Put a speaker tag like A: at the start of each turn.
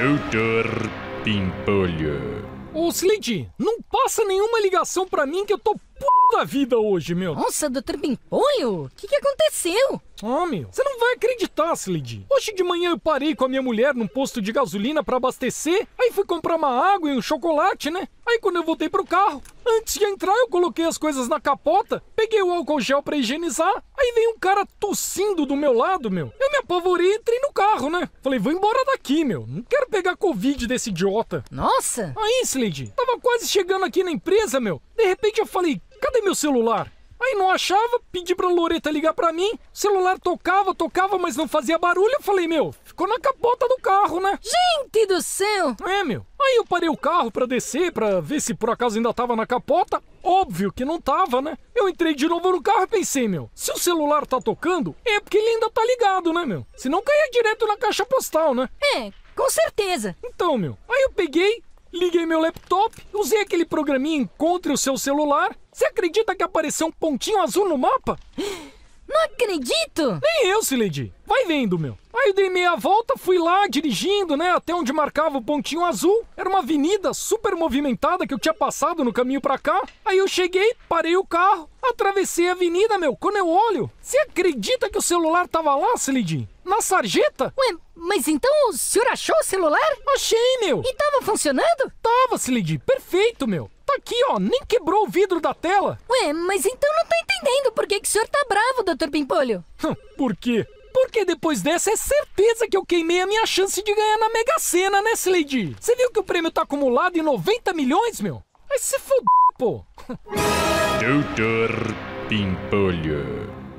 A: Doutor Pimpolho. Ô, Slid, não passa nenhuma ligação para mim que eu tô da vida hoje, meu. Nossa, doutor Bimponho, o que, que aconteceu? Ah, meu, você não vai acreditar, Slid. Hoje de manhã eu parei com a minha mulher num posto de gasolina para abastecer, aí fui comprar uma água e um chocolate, né? Aí quando eu voltei pro carro, antes de entrar eu coloquei as coisas na capota, peguei o álcool gel para higienizar, aí veio um cara tossindo do meu lado, meu. Eu me apavorei e entrei no carro, né? Falei, vou embora daqui, meu. Não quero pegar covid desse idiota. Nossa! Aí, Slid, tava quase chegando aqui na empresa, meu. De repente eu falei, Cadê meu celular? Aí não achava, pedi pra Loreta ligar pra mim. Celular tocava, tocava, mas não fazia barulho. Eu falei, meu, ficou na capota do carro, né? Gente do céu! É, meu. Aí eu parei o carro pra descer, pra ver se por acaso ainda tava na capota. Óbvio que não tava, né? Eu entrei de novo no carro e pensei, meu, se o celular tá tocando, é porque ele ainda tá ligado, né, meu? Se não caia direto na caixa postal, né? É, com certeza. Então, meu, aí eu peguei, Liguei meu laptop, usei aquele programinha Encontre o seu celular. Você acredita que apareceu um pontinho azul no mapa? Não acredito! Nem eu, Sileidi. Vai vendo, meu. Aí eu dei meia volta, fui lá dirigindo, né, até onde marcava o pontinho azul. Era uma avenida super movimentada que eu tinha passado no caminho para cá. Aí eu cheguei, parei o carro, atravessei a avenida, meu. Quando eu olho, você acredita que o celular tava lá, Sileidi? Na sarjeta? Ué, mas então o senhor achou o celular? Achei, meu! E tava funcionando? Tava, Slade. Perfeito, meu. Tá aqui, ó. Nem quebrou o vidro da tela. Ué, mas então não tô entendendo por que, que o senhor tá bravo, Dr. Pimpolho. Hum, por quê? Porque depois dessa é certeza que eu queimei a minha chance de ganhar na Mega Sena, né, Slade? Você viu que o prêmio tá acumulado em 90 milhões, meu? Aí se fodeu, pô. Doutor Pimpolho.